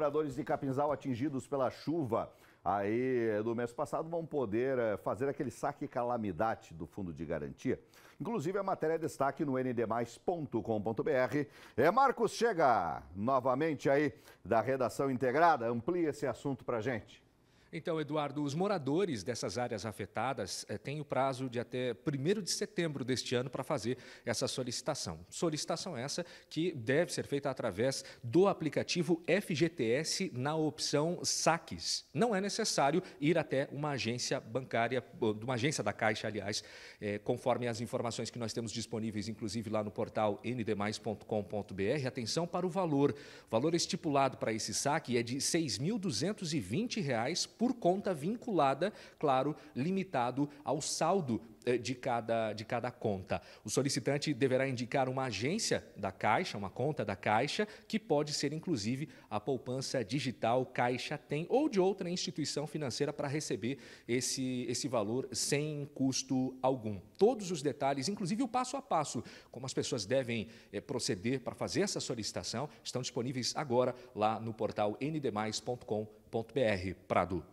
moradores de Capinzal atingidos pela chuva aí do mês passado vão poder eh, fazer aquele saque calamidade do fundo de garantia. Inclusive a matéria é destaque no ndmais.com.br. É Marcos chega novamente aí da redação integrada, amplia esse assunto pra gente. Então, Eduardo, os moradores dessas áreas afetadas eh, têm o prazo de até 1 de setembro deste ano para fazer essa solicitação. Solicitação essa que deve ser feita através do aplicativo FGTS na opção saques. Não é necessário ir até uma agência bancária, uma agência da Caixa, aliás, eh, conforme as informações que nós temos disponíveis, inclusive lá no portal ndmais.com.br. Atenção para o valor. O valor estipulado para esse saque é de R$ 6.220 por conta vinculada, claro, limitado ao saldo eh, de cada, de cada conta. O solicitante deverá indicar uma agência da Caixa, uma conta da Caixa, que pode ser inclusive a poupança digital Caixa Tem ou de outra instituição financeira para receber esse, esse valor sem custo algum. Todos os detalhes, inclusive o passo a passo, como as pessoas devem eh, proceder para fazer essa solicitação, estão disponíveis agora lá no portal ndmais.com.br. Prado.